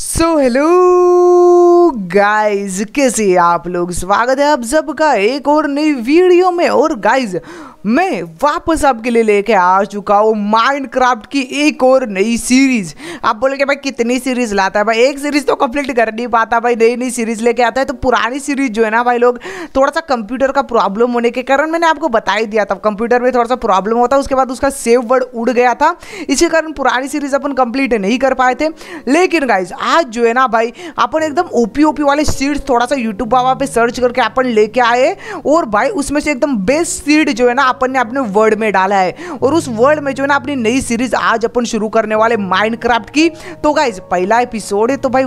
So hello guys कैसे आप लोग स्वागत है आप सबका एक और नई वीडियो में और गाइस मैं वापस आपके लिए लेके आ चुका हूँ माइनक्राफ्ट की एक और नई सीरीज आप बोलोगे भाई कितनी सीरीज लाता है भाई एक सीरीज तो कंप्लीट कर नहीं पाता भाई नई नई सीरीज लेके आता है तो पुरानी सीरीज जो है ना भाई लोग थोड़ा सा कंप्यूटर का प्रॉब्लम होने के कारण मैंने आपको बता ही दिया था कंप्यूटर में थोड़ा सा प्रॉब्लम होता उसके बाद उसका सेव वर्ड उड़ गया था इसी कारण पुरानी सीरीज अपन कंप्लीट नहीं कर पाए थे लेकिन गाइज आज जो है ना भाई अपन एकदम ओपी ओपी वाले सीड्स थोड़ा सा यूट्यूब बाबा पे सर्च करके अपन लेके आए और भाई उसमें से एकदम बेस्ट सीड जो है ना अपन ने अपने वर्ल्ड में डाला है और उस वर्ल्ड में जो है ना अपनी नई सीरीज आज अपन शुरू करने वाले माइंड की तो गाइज पहला एपिसोड है तो भाई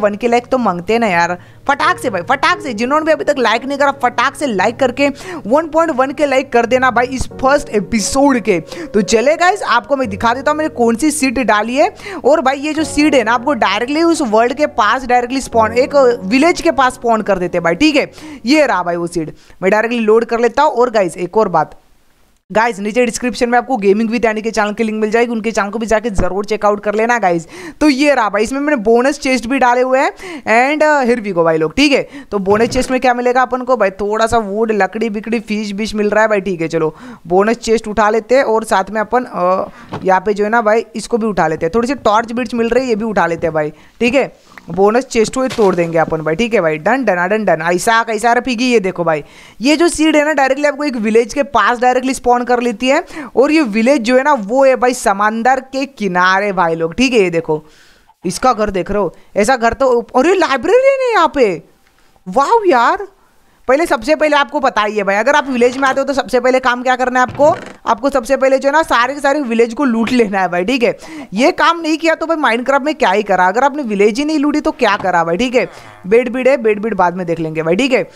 वन के लाइक तो मांगते ना यार फटाक से भाई फटाक से जिन्होंने भी अभी तक लाइक नहीं करा फटाक से लाइक करके 1.1 के लाइक कर देना भाई इस फर्स्ट एपिसोड के तो चले गाइज आपको मैं दिखा देता हूँ मैंने कौन सी सीट डाली है और भाई ये जो सीट है ना आपको डायरेक्टली उस वर्ल्ड के पास डायरेक्टली स्पॉन एक विलेज के पास स्पॉन कर देते भाई ठीक है ये रहा भाई वो सीट मैं डायरेक्टली लोड कर लेता हूँ और गाइज एक और बात गाइज नीचे डिस्क्रिप्शन में आपको गेमिंग विद यानी के चैनल की लिंक मिल जाएगी उनके चैनल को भी जाकर जरूर चेकआउट कर लेना गाइज तो ये रहा भाई इसमें मैंने बोनस चेस्ट भी डाले हुए हैं एंड हिर भी गो भाई लोग ठीक है तो बोनस चेस्ट में क्या मिलेगा अपन को भाई थोड़ा सा वुड लकड़ी बिकड़ी फिश बिश मिल रहा है भाई ठीक है चलो बोनस चेस्ट उठा लेते हैं और साथ में अपन uh, यहाँ पे जो है ना भाई इसको भी उठा लेते हैं थोड़ी सी टॉर्च बिर्च मिल रही है ये भी उठा लेते हैं भाई ठीक है बोनस चेस्ट को तोड़ देंगे अपन भाई ठीक है भाई डन डन डन डन ऐसा कैसा रफीगी ये देखो भाई ये जो सीड है ना डायरेक्टली आपको एक विलेज के पास डायरेक्टली स्पॉन कर लेती है और ये विलेज जो है ना वो है भाई समंदर के किनारे भाई लोग ठीक है ये देखो इसका घर देख रहे हो ऐसा घर तो और ये लाइब्रेरी है यहाँ पे वाह यार पहले सबसे पहले आपको बताइए भाई अगर आप विलेज में आते हो तो सबसे पहले काम क्या करना है आपको आपको सबसे पहले जो है ना सारे के सारे विलेज को लूट लेना है भाई ठीक है ये काम नहीं किया तो भाई माइंड में क्या ही करा अगर आपने विलेज ही नहीं लूटी तो क्या करा भाई ठीक है बेड बीड है बेड बीड बाद में देख लेंगे भाई ठीक है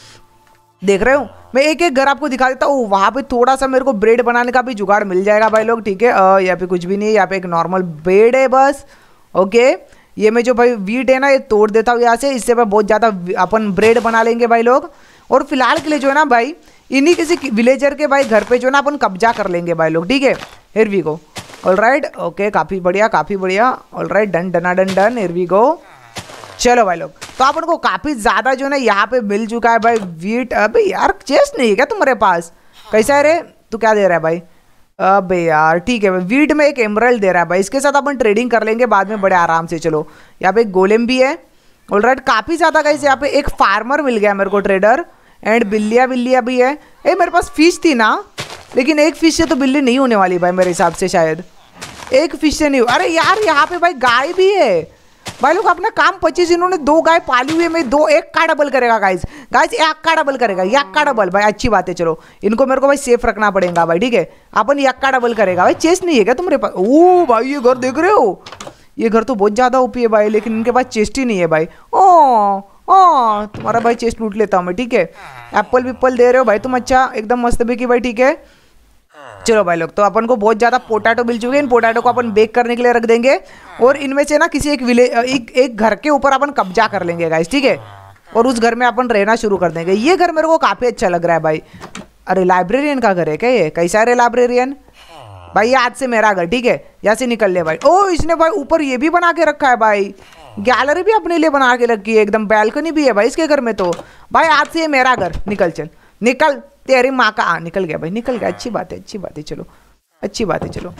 देख रहे हो मैं एक एक घर आपको दिखा देता हूँ वहाँ पे थोड़ा सा मेरे को ब्रेड बनाने का भी जुगाड़ मिल जाएगा भाई लोग ठीक है यहाँ पे कुछ भी नहीं है यहाँ पे एक नॉर्मल ब्रेड है बस ओके ये मैं जो भाई वीट है ना ये तोड़ देता हूँ यहाँ से इससे मैं बहुत ज़्यादा अपन ब्रेड बना लेंगे भाई लोग और फिलहाल के लिए जो है ना भाई इन्हीं किसी विलेजर के भाई घर पे जो है ना अपन कब्जा कर लेंगे भाई लोग ठीक है here we go all right okay काफ़ी बढ़िया काफ़ी बढ़िया ऑल राइट डन डना done done here we go चलो भाई लोग तो आप उनको काफ़ी ज़्यादा जो है ना यहाँ पे मिल चुका है भाई वीट अबे यार चेस्ट नहीं है क्या तुम्हारे पास कैसा है रे तू क्या दे रहा है भाई अबे यार ठीक है भाई वीट में एक एमरल दे रहा है भाई इसके साथ अपन ट्रेडिंग कर लेंगे बाद में बड़े आराम से चलो यहाँ पे गोलेम भी है ऑल राइट काफ़ी ज़्यादा कैसे यहाँ पे एक फार्मर मिल गया मेरे को ट्रेडर एंड बिल्लिया बिल्लिया भी है ए मेरे पास फिश थी ना लेकिन एक फिश से तो बिल्ली नहीं होने वाली भाई मेरे हिसाब से शायद एक फिश से नहीं अरे यार यहाँ पे भाई गाय भी है भाई लोग अपना काम पच्चीस इन्होंने दो गाय पाली हुई है मैं दो एक का डबल करेगा गाइस गाइस एक का डबल करेगा एक का डबल भाई अच्छी बात है चलो इनको मेरे को भाई सेफ रखना पड़ेगा भाई ठीक है अपन एक का डबल करेगा भाई चेस नहीं है क्या तुम्हारे पास ओ भाई ये घर देख रहे हो ये घर तो बहुत ज़्यादा ओपी है भाई लेकिन इनके पास चेस्ट ही नहीं है भाई ओ ओ हाँ, तुम्हारा भाई चेस्ट लूट लेता हूँ मैं ठीक है एप्पल हाँ। विप्पल दे रहे हो भाई तुम अच्छा एकदम मस्त भी की भाई ठीक है हाँ। चलो भाई लोग तो अपन को बहुत ज़्यादा पोटैटो मिल चुके हैं इन पोटैटो को अपन बेक करने के लिए रख देंगे और इनमें से ना किसी एक विलेज एक एक घर के ऊपर अपन कब्जा कर लेंगे गाइस ठीक है और उस घर में अपन रहना शुरू कर देंगे ये घर मेरे को काफ़ी अच्छा लग रहा है भाई अरे लाइब्रेरियन का घर है क्या ये कैसा है लाइब्रेरियन भाई ये आज से मेरा घर ठीक है यहाँ से निकल ले भाई ओ इसने भाई ऊपर ये भी बना के रखा है भाई गैलरी भी अपने लिए बना के रखी है एकदम बैल्कनी भी है भाई इसके घर में तो भाई आज से ये मेरा घर निकल चल निकल तेरी माँ का आ हाँ, निकल गया भाई निकल गया अच्छी बात है अच्छी बात है चलो अच्छी बात है चलो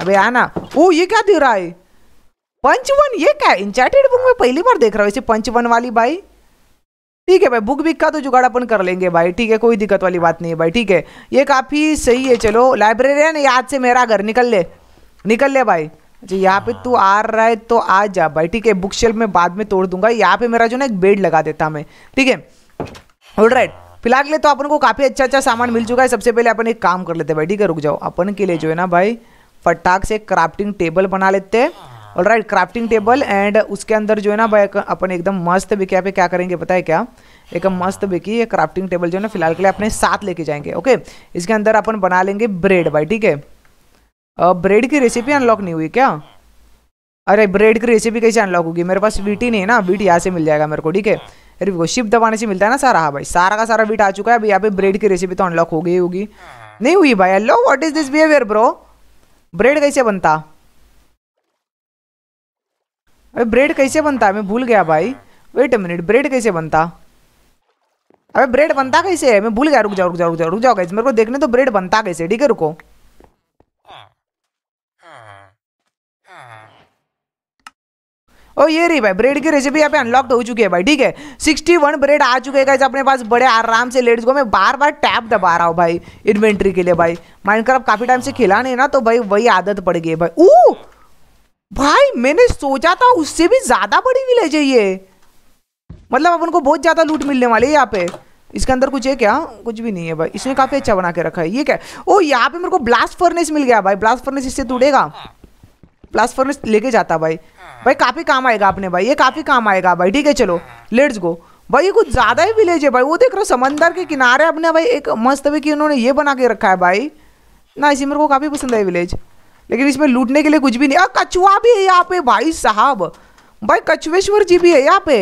अबे आना ओ ये क्या दे रहा है पंचवन ये क्या इंचार्टेड बुक में पहली बार देख रहा हूँ इसे पंचवन वाली भाई ठीक है भाई बुक बिक का तो जुगाड़ अपन कर लेंगे भाई ठीक है कोई दिक्कत वाली बात नहीं है भाई ठीक है ये काफ़ी सही है चलो लाइब्रेरियन याद से मेरा घर निकल ले निकल ले भाई अच्छा यहाँ पे तू आ रहा है तो आ जा भाई ठीक है बुक शेल्फ में बाद में तोड़ दूंगा यहाँ पे मेरा जो ना एक बेड लगा देता मैं ठीक है ऑल राइट फिलहाल के लिए तो अपन को काफ़ी अच्छा अच्छा सामान मिल चुका है सबसे पहले अपन एक काम कर लेते हैं भाई ठीक है रुक जाओ अपन के लिए जो है ना भाई फटाक से क्राफ्टिंग टेबल बना लेते हैं all right crafting table and उसके अंदर जो है ना भाई अपन एकदम मस्त क्या पे क्या करेंगे पता है क्या एक मस्त बिकी ये क्राफ्टिंग टेबल जो है ना फिलहाल के लिए अपने साथ लेके जाएंगे ओके इसके अंदर अपन बना लेंगे ब्रेड भाई ठीक है ब्रेड की रेसिपी अनलॉक नहीं हुई क्या अरे ब्रेड की रेसिपी कैसे अनलॉक होगी मेरे पास वीट ही नहीं है ना वीट यहाँ से मिल जाएगा मेरे को ठीक है अरे वो शिप दबाने से मिलता है ना सारा हाँ भाई सारा का सारा वीट आ चुका है अभी यहाँ पे ब्रेड की रेसिपी तो अनलॉक हो गई होगी नहीं हुई भाई hello what is this behavior bro bread कैसे बनता अरे ब्रेड कैसे बनता मैं भूल गया भाई वेट अ मिनट ब्रेड कैसे बनता अबे ब्रेड बनता कैसे है मैं भूल गया रुक जाओ रुक जाओ रुक जाओ रुक जाओ कैसे मेरे को देखने तो ब्रेड बनता कैसे ठीक है रुको और ये रही भाई ब्रेड की रेसिपी यहाँ पे अनलॉक हो चुकी है भाई ठीक है सिक्सटी वन ब्रेड आ चुके हैं अपने पास बड़े आराम से लेट्स गो मैं बार बार टैप दबा रहा हूँ भाई इन्वेंट्री के लिए भाई माइनक्राफ्ट काफ़ी टाइम से खेला नहीं ना तो भाई वही आदत पड़ गई है भाई ऊ भाई मैंने सोचा था उससे भी ज़्यादा बड़ी विलेज है ये मतलब अपन को बहुत ज़्यादा लूट मिलने वाली है यहाँ पे इसके अंदर कुछ है क्या कुछ भी नहीं है भाई इसमें काफ़ी अच्छा बना के रखा है ये क्या ओ यहाँ पे मेरे को ब्लास्ट फर्नेस मिल गया भाई ब्लास्ट फर्नेस इससे टूटेगा प्लस फोर में लेके जाता भाई भाई काफ़ी काम आएगा आपने भाई ये काफ़ी काम आएगा भाई ठीक है चलो लेट्स गो भाई कुछ ज़्यादा ही विलेज है भाई वो देख रहे हो समंदर के किनारे अपने भाई एक मस्त भी कि उन्होंने ये बना के रखा है भाई ना इसी मेरे को काफ़ी पसंद है विलेज लेकिन इसमें लूटने के लिए कुछ भी नहीं अः कछुआ भी है यहाँ पे भाई साहब भाई कछुएश्वर जी भी है यहाँ पे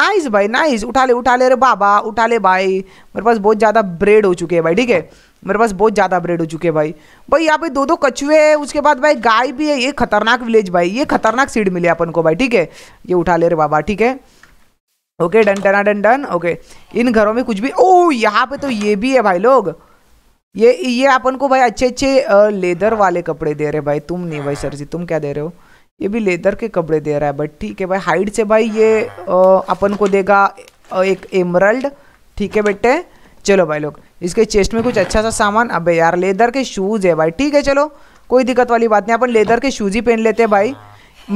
नाइस भाई नाइस उठा ले उठा ले रे बाबा उठा ले भाई मेरे पास बहुत ज़्यादा ब्रेड हो चुके हैं भाई ठीक है मेरे पास बहुत ज़्यादा ब्रेड हो चुके हैं भाई भाई यहाँ पे दो दो कछुए हैं उसके बाद भाई गाय भी है ये खतरनाक विलेज भाई ये खतरनाक सीड मिले अपन को भाई ठीक है ये उठा ले रे बाबा ठीक है ओके डन डना डन डन ओके इन घरों में कुछ भी ओ यहाँ पे तो ये भी है भाई लोग ये ये अपन को भाई अच्छे अच्छे लेदर वाले कपड़े दे रहे भाई तुम नहीं भाई सर जी तुम क्या दे रहे हो ये भी लेदर के कपड़े दे रहा है बट ठीक है भाई हाइट से भाई ये अपन को देगा एक एमरल्ड ठीक है बेटे चलो भाई लोग इसके चेस्ट में कुछ अच्छा सा सामान अब यार लेदर के शूज़ है भाई ठीक है चलो कोई दिक्कत वाली बात नहीं अपन लेदर के शूज़ ही पहन लेते हैं भाई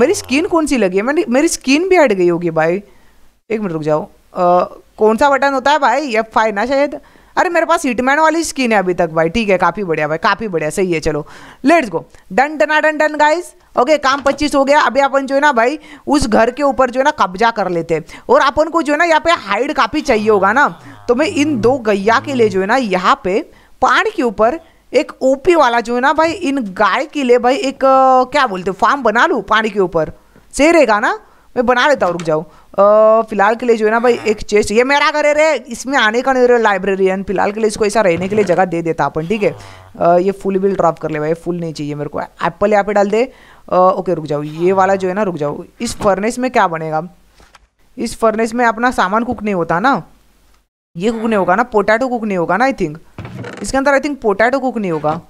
मेरी स्किन कौन सी लगी है मैंने मेरी स्किन भी हट गई होगी भाई एक मिनट रुक जाओ कौन सा बटन होता है भाई एफ फाइव ना शायद अरे मेरे पास हिटमैन वाली स्किन है अभी तक भाई ठीक है काफ़ी बढ़िया भाई काफ़ी बढ़िया सही है चलो लेट्स गो डन डना डन डन गाइज ओके काम पच्चीस हो गया अभी अपन जो है ना भाई उस घर के ऊपर जो है ना कब्जा कर लेते हैं और अपन को जो है ना यहाँ पे हाइड काफ़ी चाहिए होगा ना तो मैं इन दो गैया के लिए जो है ना यहाँ पे पहाड़ के ऊपर एक ओपी वाला जो है ना भाई इन गाय के लिए भाई एक क्या बोलते फार्म बना लूँ पानी के ऊपर सही रहेगा ना मैं बना लेता हूँ रुक जाओ फिलहाल के लिए जो है ना भाई एक चेस्ट ये मेरा करे रे इसमें आने का नहीं रहे लाइब्रेरियन फिलहाल के लिए इसको ऐसा रहने के लिए जगह दे देता अपन ठीक है ये फुल बिल ड्रॉप कर ले भाई फुल नहीं चाहिए मेरे को एप्पल यहाँ पे डाल दे ओके रुक जाओ ये वाला जो है ना रुक जाओ इस फर्नेस में क्या बनेगा इस फर्नेस में अपना सामान कुक नहीं होता ना ये कुक नहीं होगा ना पोटैटो कुक नहीं होगा ना आई थिंक इसके अंदर आई थिंक पोटैटो कुक नहीं होगा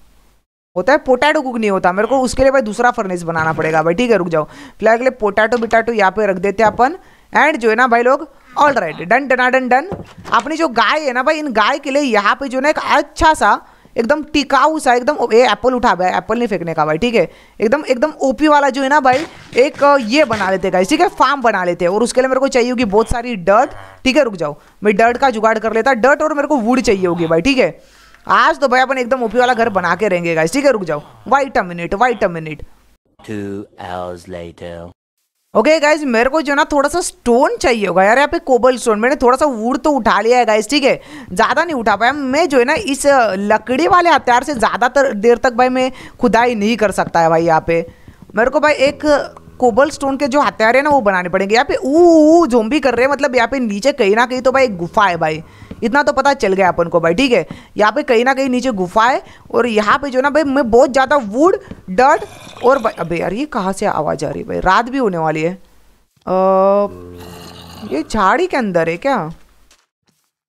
होता है पोटैटो कुक नहीं होता मेरे को उसके लिए भाई दूसरा फर्नेस बनाना पड़ेगा भाई ठीक है रुक जाओ फिलहाल के लिए पोटैटो बिटाटो यहाँ पे रख देते हैं अपन एंड जो है ना भाई लोग ऑल राइट डन डना डन डन अपनी जो गाय है ना भाई इन गाय के लिए यहाँ पे जो ना एक अच्छा सा एकदम टिकाऊ सा एकदम ये एप्पल उठा भाई एप्पल नहीं फेंकने का भाई ठीक है एकदम एकदम ओपी वाला जो है ना भाई एक ये बना लेते गाइस ठीक है फार्म बना लेते हैं और उसके लिए मेरे को चाहिए होगी बहुत सारी डर्ट ठीक है रुक जाओ मैं डर्ट का जुगाड़ कर लेता डर्ट और मेरे को वुड चाहिए होगी भाई ठीक है आज तो भाई अपन एकदम ओपी वाला घर बना के रहेंगे गाइस ठीक है रुक जाओ wait a minute wait a minute two hours later okay okay guys मेरे को जो ना थोड़ा सा स्टोन चाहिए होगा यार यहाँ पे कोबल स्टोन मैंने थोड़ा सा वुड तो उठा लिया है गाइज ठीक है ज़्यादा नहीं उठा पाया मैं जो है ना इस लकड़ी वाले हथियार से ज़्यादातर देर तक भाई मैं खुदाई नहीं कर सकता है भाई यहाँ पे मेरे को भाई एक कोबल स्टोन के जो हथियार है ना वो बनाने पड़ेंगे यहाँ पे ऊ जोम्बी कर रहे हैं मतलब यहाँ पे नीचे कहीं ना कहीं तो भाई एक गुफा है भाई इतना तो पता चल गया अपन को भाई ठीक है यहाँ पे कहीं ना कहीं नीचे गुफा है और यहाँ पे जो ना भाई मैं बहुत ज़्यादा वुड डर्ट और अबे यार ये कहाँ से आवाज़ आ रही है भाई रात भी होने वाली है आ, ये झाड़ी के अंदर है क्या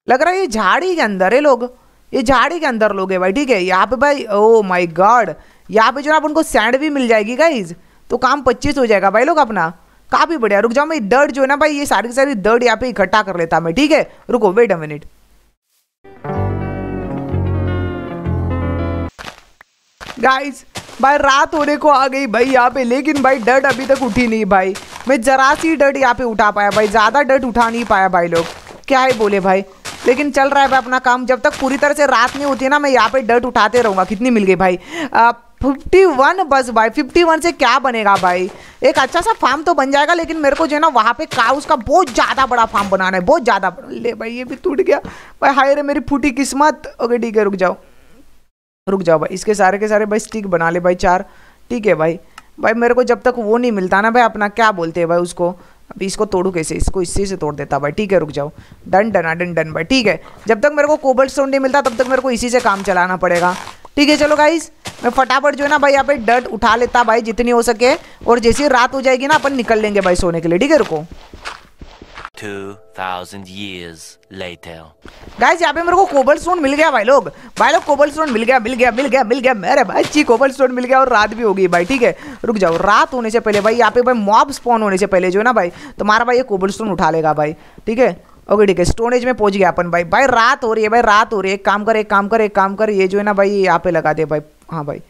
लग रहा है ये झाड़ी के अंदर है लोग ये झाड़ी के अंदर लोग है भाई ठीक है यहाँ पे भाई ओ माई गॉड यहाँ पे जो ना अपन को सैंड भी मिल जाएगी गाइज तो काम पच्चीस हो जाएगा भाई लोग अपना काफ़ी बढ़िया रुक जाओ मैं डर्ट जो है ना भाई ये सारी सारी डर्ट यहाँ पे इकट्ठा कर लेता मैं ठीक है रुको वेट अ मिनट गाइस भाई रात होने को आ गई भाई यहाँ पे लेकिन भाई डट अभी तक उठी नहीं भाई मैं जरा सी डट यहाँ पे उठा पाया भाई ज़्यादा डट उठा नहीं पाया भाई लोग क्या है बोले भाई लेकिन चल रहा है भाई अपना काम जब तक पूरी तरह से रात नहीं होती है ना मैं यहाँ पे डट उठाते रहूँगा कितनी मिल गई भाई फिफ्टी वन बस भाई फिफ्टी वन से क्या बनेगा भाई एक अच्छा सा फार्म तो बन जाएगा लेकिन मेरे को जो है ना वहाँ पे काउस का बहुत ज़्यादा बड़ा फार्म बनाना है बहुत ज़्यादा ले भाई ये भी टूट गया भाई हाय रे मेरी फूटी किस्मत ओके ठीक है रुक जाओ रुक जाओ भाई इसके सारे के सारे भाई स्टिक बना ले भाई चार ठीक है भाई भाई मेरे को जब तक वो नहीं मिलता ना भाई अपना क्या बोलते हैं भाई उसको अभी इसको तोड़ू कैसे इसको इसी से तोड़ देता भाई ठीक है रुक जाओ डन डन डन डन भाई ठीक है जब तक मेरे को कोबल स्टोन नहीं मिलता तब तक मेरे को इसी से काम चलाना पड़ेगा ठीक है चलो गाइस मैं फटाफट जो है ना भाई यहाँ पे डर्ट उठा लेता भाई जितनी हो सके और जैसी रात हो जाएगी ना अपन निकल लेंगे भाई सोने के लिए ठीक है रुको 2000 years later guys yahan pe मेरे को cobble mil gaya bhai log bhai log लोग कोबल स्टोन मिल गया मिल गया मिल गया मिल गया मेरे भाई ची कोबल स्टोन मिल गया और रात भी हो गई भाई ठीक है रुक जाओ रात होने से पहले भाई यहाँ पे भाई मॉब स्पॉन होने से पहले जो है bhai भाई तुम्हारा भाई ये कोबल स्टोन उठा ओके ठीक है स्टोनेज में पहुंच गया अपन भाई भाई रात हो रही है भाई रात हो रही है एक काम कर एक काम कर एक काम कर ये जो है ना भाई यहाँ पे लगा दे भाई हाँ भाई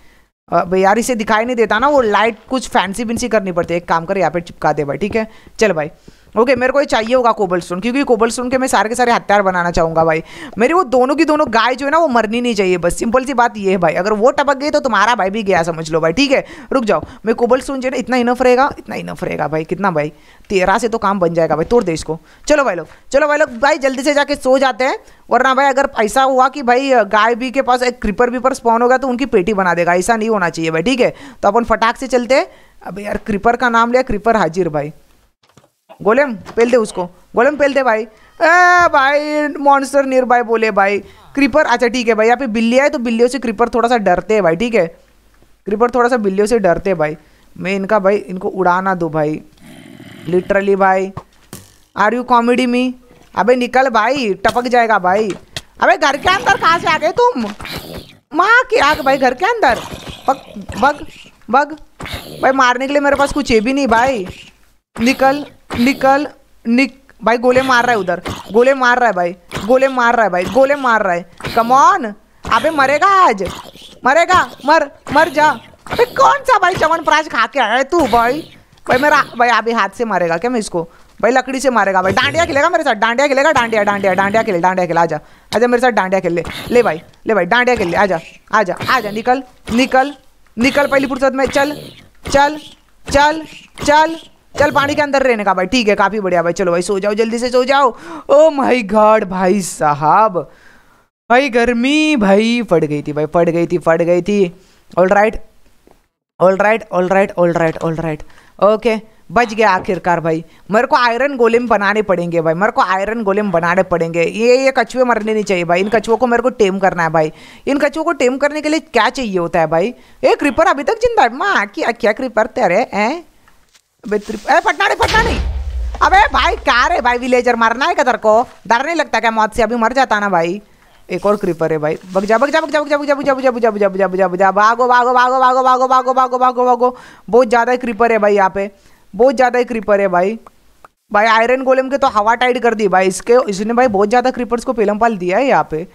भाई यार इसे दिखाई नहीं देता ना वो लाइट कुछ फैंसी बिनसी करनी पड़ती है एक काम कर यहाँ पे चिपका दे भाई ठीक है चल भाई ओके मेरे को ये चाहिए होगा कोबल स्टोन क्योंकि कोबल स्टोन के मैं सारे के सारे हथियार बनाना चाहूँगा भाई मेरी वो दोनों की दोनों गाय जो है ना वो मरनी नहीं चाहिए बस सिंपल सी बात ये है भाई अगर वो टपक गई तो तुम्हारा भाई भी गया समझ लो भाई ठीक है रुक जाओ मैं कोबल स्टोन जो है इतना इनफ रहेगा इतना इनफ रहेगा भाई कितना भाई तेरह से तो काम बन जाएगा भाई तोड़ दे इसको चलो भाई लोग चलो भाई लोग भाई जल्दी से जाके सो जाते हैं वरना भाई अगर ऐसा हुआ कि भाई गाय भी के पास एक क्रिपर भी पर स्पॉन होगा तो उनकी पेटी बना देगा ऐसा नहीं होना चाहिए भाई ठीक है तो अपन फटाक से चलते हैं अब यार क्रिपर का नाम लिया क्रिपर हाजिर भाई गोलेम पेल दे उसको गोलेम पेल दे भाई ए भाई मॉन्स्टर नियर बाय बोले भाई क्रीपर अच्छा ठीक है भाई यहाँ पे बिल्ली आए तो बिल्लियों से क्रीपर थोड़ा सा डरते हैं भाई ठीक है क्रीपर थोड़ा सा बिल्लियों से डरते हैं भाई मैं इनका भाई इनको उड़ाना दो भाई लिटरली भाई आर यू कॉमेडी मी अबे निकल भाई टपक जाएगा भाई अबे घर के अंदर कहाँ से आ गए तुम माँ के आग भाई घर के अंदर बग बग बग भाई मारने के लिए मेरे पास कुछ है भी नहीं भाई निकल निकल निक भाई गोले मार रहा है उधर गोले मार रहा है भाई गोले मार रहा है भाई गोले मार रहा है कमॉन अबे मरेगा आज मरेगा मर मर जा अबे कौन सा भाई चमन प्राज खा के आया तू भाई भाई मेरा भाई अभी हाथ से मारेगा क्या मैं इसको भाई लकड़ी से मारेगा भाई डांडिया खेलेगा मेरे साथ डांडिया खेलेगा डांडिया डांडिया डांडिया खेले डांडिया खेला आजा आजा मेरे साथ डांडिया खेल ले ले भाई ले भाई डांडिया खेल ले आजा आजा आजा निकल निकल निकल पहली फुर्सत में चल चल चल चल चल पानी के अंदर रहने का भाई ठीक है काफी बढ़िया भाई चलो भाई सो जाओ जल्दी से सो जाओ ओ माई गॉड भाई साहब भाई गर्मी भाई फट गई थी भाई फट गई थी फट गई थी all right all right all right all right all right okay बच गया आखिरकार भाई मेरे को आयरन गोलेम बनाने पड़ेंगे भाई मेरे को आयरन गोलेम बनाने पड़ेंगे ये ये कछुए मरने नहीं चाहिए भाई इन कछुओं को मेरे को टेम करना है भाई इन कछुओं को टेम करने के लिए क्या चाहिए होता है भाई ये क्रीपर अभी तक जिंदा माँ क्या क्या क्रीपर तेरे हैं अबे पटना नहीं पटना नहीं अबे भाई क्या रे भाई विलेजर मरना है कदर को डर नहीं लगता क्या मौत से अभी मर जाता ना भाई एक और क्रीपर है भाई बग जा बग जा बग जा बग जा बग जा बग जा बग जा बग जा बग जा बग जा बग जा भागो भागो भागो भागो भागो भागो भागो भागो भागो बहुत ज़्यादा ही क्रीपर है भाई यहाँ पे बहुत ज़्यादा ही क्रीपर है भाई भाई आयरन गोलम के तो हवा टाइट कर दी भाई इसके इसने भाई बहुत ज़्यादा क्रीपर्स को पेलम पाल दिया है यहाँ पे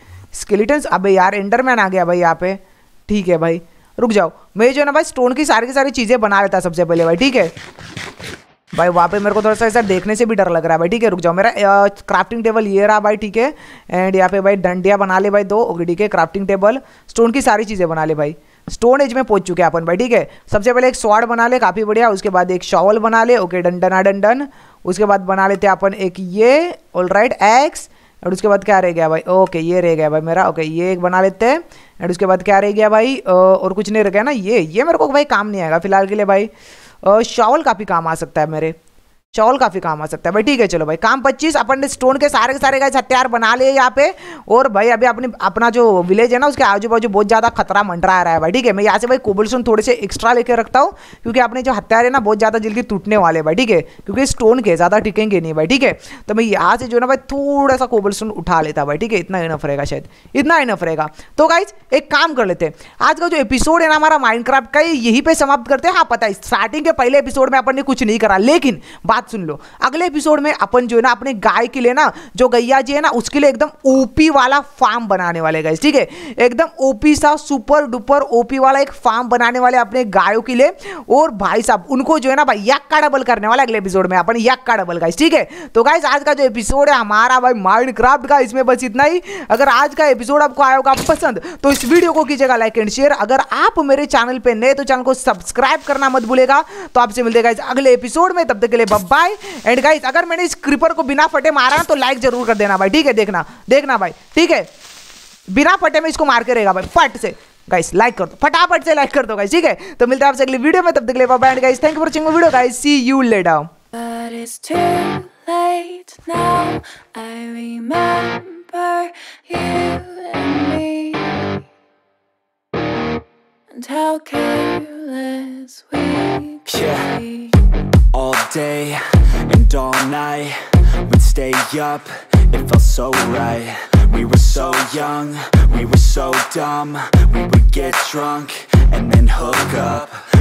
स्केलेटन्स अबे यार एंडरमैन आ गया भाई यहाँ पे ठीक है भाई रुक जाओ मैं जो है ना भाई स्टोन की सारी की सारी चीज़ें बना लेता सबसे पहले भाई ठीक है भाई वहाँ पे मेरे को थोड़ा सा ऐसा देखने से भी डर लग रहा है भाई ठीक है रुक जाओ मेरा क्राफ्टिंग टेबल ये रहा भाई ठीक है एंड यहाँ पे भाई डंडिया बना ले भाई दो ओके ठीक है क्राफ्टिंग टेबल स्टोन की सारी चीज़ें बना ले भाई स्टोन एज में पहुंच चुके हैं अपन भाई ठीक है सबसे पहले एक स्वाड बना ले काफ़ी बढ़िया उसके बाद एक शॉवल बना ले ओके आ डंडन उसके बाद बना लेते हैं अपन एक ये ऑल राइट एक्स और उसके बाद क्या रह गया भाई ओके ये रह गया भाई मेरा ओके ये एक बना लेते हैं एंड उसके बाद क्या रह गया भाई और कुछ नहीं रह गया ना ये ये मेरे को भाई काम नहीं आएगा फिलहाल के लिए भाई शावल काफ़ी काम आ सकता है मेरे चावल काफ़ी काम आ सकता है भाई ठीक है चलो भाई काम पच्चीस अपन ने स्टोन के सारे के सारे का हथियार बना लिए यहाँ पे और भाई अभी अपने अपना जो विलेज है ना उसके आजू बाजू बहुत ज़्यादा खतरा मंडरा रहा है भाई ठीक है मैं यहाँ से भाई कोबलस्टोन थोड़े से एक्स्ट्रा लेके रखता हूँ क्योंकि अपने जो हथियार है ना बहुत ज़्यादा जल्दी टूटने वाले भाई ठीक है क्योंकि स्टोन के ज़्यादा टिकेंगे नहीं भाई ठीक है तो मैं यहाँ से जो ना भाई थोड़ा सा कोबलस्टोन उठा लेता भाई ठीक है इतना इनफ रहेगा शायद इतना इनफ रहेगा तो गाइज एक काम कर लेते हैं आज का जो एपिसोड है ना हमारा माइंड का यही पे समाप्त करते हैं हाँ पता है स्टार्टिंग के पहले एपिसोड में अपन ने कुछ नहीं करा लेकिन बात बात सुन लो अगले एपिसोड में अपन जो है ना अपने गाय के लिए ना जो गैया जी है ना उसके लिए एकदम ओपी वाला फार्म बनाने वाले गाइस ठीक है एकदम ओपी सा सुपर डुपर ओपी वाला एक फार्म बनाने वाले अपने गायों के लिए और भाई साहब उनको जो है ना भाई यक्का डबल करने वाला अगले एपिसोड में अपन यक्का डबल गाइस ठीक है तो गाइस आज का जो एपिसोड है हमारा भाई माइंड का इसमें बस इतना ही अगर आज का एपिसोड आपको आया होगा पसंद तो इस वीडियो को कीजिएगा लाइक एंड शेयर अगर आप मेरे चैनल पे नए तो चैनल को सब्सक्राइब करना मत भूलेगा तो आपसे मिलते गाइस अगले एपिसोड में तब तक के लिए बब फाइव एंड गाइज अगर मैंने इस क्रीपर को बिना फटे मारा तो लाइक जरूर कर देना भाई ठीक है देखना देखना भाई ठीक है बिना फटे में इसको मार के रहेगा भाई फट से गाइस लाइक कर दो फटाफट से लाइक कर दो गाइस ठीक है तो मिलते हैं आपसे अगली वीडियो में तब तक ले bye and guys thank you for video guys see you later But it's too late now. I remember you and me, and how careless we could yeah. be. All day and all night We'd stay up, it felt so right We were so young, we were so dumb We would get drunk and then hook up